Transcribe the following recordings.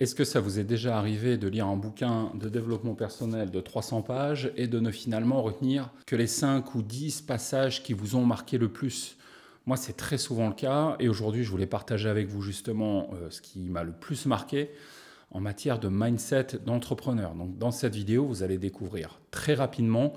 Est-ce que ça vous est déjà arrivé de lire un bouquin de développement personnel de 300 pages et de ne finalement retenir que les 5 ou 10 passages qui vous ont marqué le plus Moi, c'est très souvent le cas et aujourd'hui, je voulais partager avec vous justement euh, ce qui m'a le plus marqué en matière de mindset d'entrepreneur. Donc dans cette vidéo, vous allez découvrir très rapidement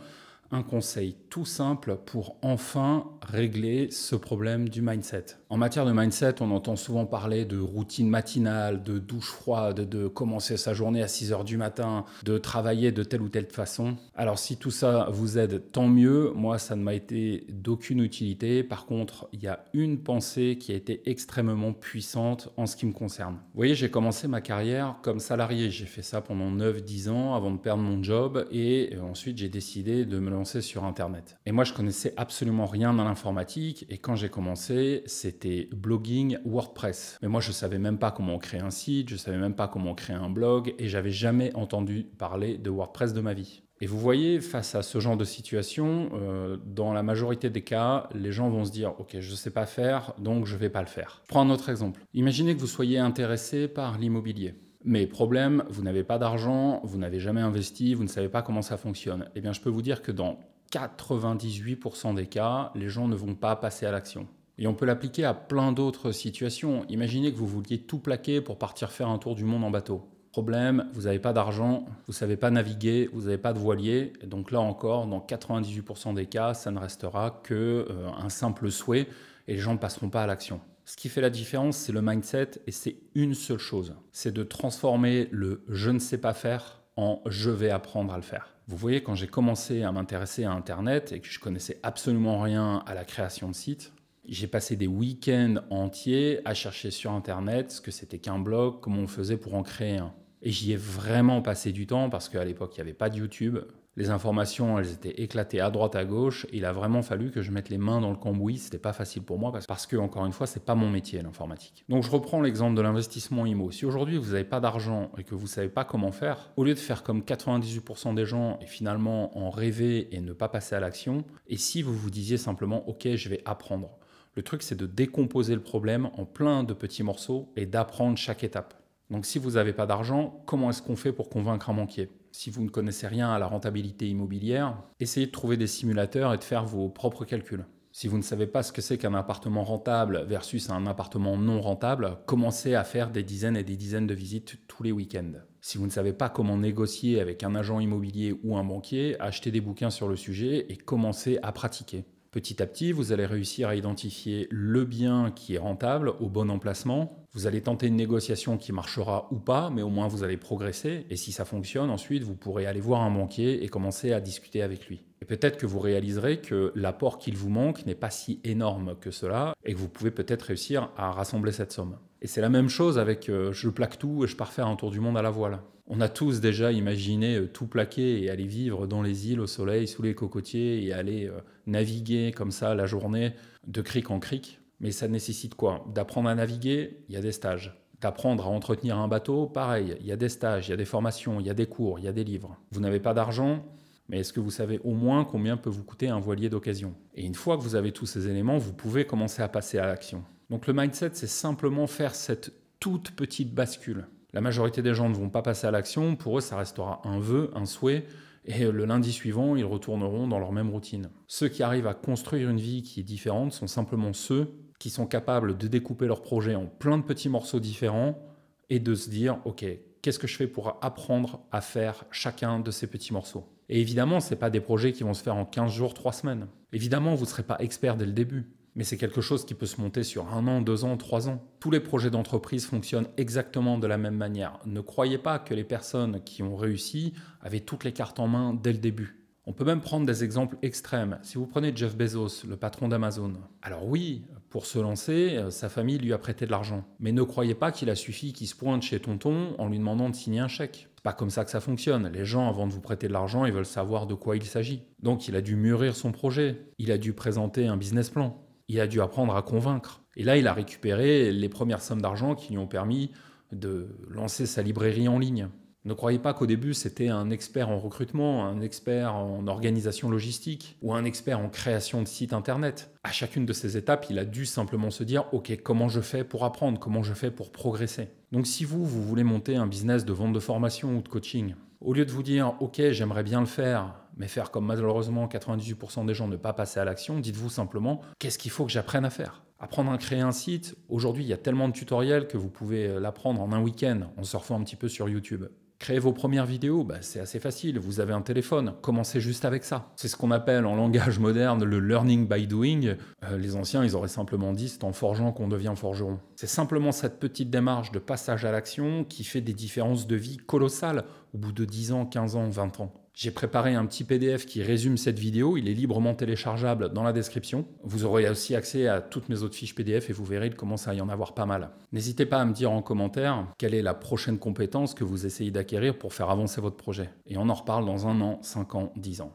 un conseil tout simple pour enfin régler ce problème du mindset. En matière de mindset, on entend souvent parler de routine matinale, de douche froide, de commencer sa journée à 6 heures du matin, de travailler de telle ou telle façon. Alors si tout ça vous aide, tant mieux. Moi, ça ne m'a été d'aucune utilité. Par contre, il y a une pensée qui a été extrêmement puissante en ce qui me concerne. Vous voyez, j'ai commencé ma carrière comme salarié. J'ai fait ça pendant 9-10 ans avant de perdre mon job et euh, ensuite j'ai décidé de me lancer sur Internet. Et moi, je connaissais absolument rien dans l'informatique. Et quand j'ai commencé, c'était blogging WordPress. Mais moi, je savais même pas comment créer un site, je savais même pas comment créer un blog, et j'avais jamais entendu parler de WordPress de ma vie. Et vous voyez, face à ce genre de situation, euh, dans la majorité des cas, les gens vont se dire Ok, je ne sais pas faire, donc je ne vais pas le faire. Je prends un autre exemple. Imaginez que vous soyez intéressé par l'immobilier. Mais problème, vous n'avez pas d'argent, vous n'avez jamais investi, vous ne savez pas comment ça fonctionne. Eh bien, je peux vous dire que dans 98% des cas, les gens ne vont pas passer à l'action. Et on peut l'appliquer à plein d'autres situations. Imaginez que vous vouliez tout plaquer pour partir faire un tour du monde en bateau. Problème, vous n'avez pas d'argent, vous ne savez pas naviguer, vous n'avez pas de voilier. donc là encore, dans 98% des cas, ça ne restera que euh, un simple souhait et les gens ne passeront pas à l'action. Ce qui fait la différence, c'est le mindset et c'est une seule chose, c'est de transformer le je ne sais pas faire en je vais apprendre à le faire. Vous voyez, quand j'ai commencé à m'intéresser à Internet et que je connaissais absolument rien à la création de sites, j'ai passé des week-ends entiers à chercher sur Internet ce que c'était qu'un blog, comment on faisait pour en créer un. Et j'y ai vraiment passé du temps parce qu'à l'époque, il n'y avait pas de YouTube. Les informations, elles étaient éclatées à droite, à gauche. Il a vraiment fallu que je mette les mains dans le cambouis. n'était pas facile pour moi parce, que, encore une fois, c'est pas mon métier, l'informatique. Donc, je reprends l'exemple de l'investissement IMO. Si aujourd'hui, vous n'avez pas d'argent et que vous ne savez pas comment faire, au lieu de faire comme 98% des gens et finalement en rêver et ne pas passer à l'action, et si vous vous disiez simplement, OK, je vais apprendre. Le truc, c'est de décomposer le problème en plein de petits morceaux et d'apprendre chaque étape. Donc si vous n'avez pas d'argent, comment est-ce qu'on fait pour convaincre un banquier Si vous ne connaissez rien à la rentabilité immobilière, essayez de trouver des simulateurs et de faire vos propres calculs. Si vous ne savez pas ce que c'est qu'un appartement rentable versus un appartement non rentable, commencez à faire des dizaines et des dizaines de visites tous les week-ends. Si vous ne savez pas comment négocier avec un agent immobilier ou un banquier, achetez des bouquins sur le sujet et commencez à pratiquer. Petit à petit, vous allez réussir à identifier le bien qui est rentable au bon emplacement. Vous allez tenter une négociation qui marchera ou pas, mais au moins vous allez progresser. Et si ça fonctionne, ensuite, vous pourrez aller voir un banquier et commencer à discuter avec lui. Et peut-être que vous réaliserez que l'apport qu'il vous manque n'est pas si énorme que cela et que vous pouvez peut-être réussir à rassembler cette somme. Et c'est la même chose avec euh, je plaque tout et je pars faire un tour du monde à la voile. On a tous déjà imaginé euh, tout plaquer et aller vivre dans les îles au soleil, sous les cocotiers et aller euh, naviguer comme ça la journée de cric en crique. Mais ça nécessite quoi D'apprendre à naviguer, il y a des stages. D'apprendre à entretenir un bateau, pareil, il y a des stages, il y a des formations, il y a des cours, il y a des livres. Vous n'avez pas d'argent, mais est-ce que vous savez au moins combien peut vous coûter un voilier d'occasion Et une fois que vous avez tous ces éléments, vous pouvez commencer à passer à l'action. Donc le mindset, c'est simplement faire cette toute petite bascule. La majorité des gens ne vont pas passer à l'action, pour eux, ça restera un vœu, un souhait, et le lundi suivant, ils retourneront dans leur même routine. Ceux qui arrivent à construire une vie qui est différente sont simplement ceux qui sont capables de découper leur projet en plein de petits morceaux différents et de se dire, OK, qu'est-ce que je fais pour apprendre à faire chacun de ces petits morceaux Et évidemment, ce n'est pas des projets qui vont se faire en 15 jours, 3 semaines. Évidemment, vous ne serez pas expert dès le début. Mais c'est quelque chose qui peut se monter sur un an, deux ans, trois ans. Tous les projets d'entreprise fonctionnent exactement de la même manière. Ne croyez pas que les personnes qui ont réussi avaient toutes les cartes en main dès le début. On peut même prendre des exemples extrêmes. Si vous prenez Jeff Bezos, le patron d'Amazon, alors oui, pour se lancer, euh, sa famille lui a prêté de l'argent. Mais ne croyez pas qu'il a suffi qu'il se pointe chez Tonton en lui demandant de signer un chèque. C'est pas comme ça que ça fonctionne. Les gens, avant de vous prêter de l'argent, ils veulent savoir de quoi il s'agit. Donc il a dû mûrir son projet. Il a dû présenter un business plan il a dû apprendre à convaincre. Et là, il a récupéré les premières sommes d'argent qui lui ont permis de lancer sa librairie en ligne. Ne croyez pas qu'au début c'était un expert en recrutement, un expert en organisation logistique ou un expert en création de sites internet. À chacune de ces étapes, il a dû simplement se dire OK, comment je fais pour apprendre, comment je fais pour progresser. Donc si vous vous voulez monter un business de vente de formation ou de coaching, au lieu de vous dire OK, j'aimerais bien le faire, mais faire comme malheureusement 98% des gens ne pas passer à l'action, dites-vous simplement qu'est-ce qu'il faut que j'apprenne à faire Apprendre à créer un site, aujourd'hui il y a tellement de tutoriels que vous pouvez euh, l'apprendre en un week-end en surfant un petit peu sur YouTube. Créer vos premières vidéos, bah, c'est assez facile, vous avez un téléphone, commencez juste avec ça. C'est ce qu'on appelle en langage moderne le learning by doing. Euh, les anciens, ils auraient simplement dit c'est en forgeant qu'on devient forgeron. C'est simplement cette petite démarche de passage à l'action qui fait des différences de vie colossales au bout de 10 ans, 15 ans, 20 ans. J'ai préparé un petit PDF qui résume cette vidéo. Il est librement téléchargeable dans la description. Vous aurez aussi accès à toutes mes autres fiches PDF et vous verrez, il commence à y en avoir pas mal. N'hésitez pas à me dire en commentaire quelle est la prochaine compétence que vous essayez d'acquérir pour faire avancer votre projet. Et on en reparle dans un an, cinq ans, dix ans.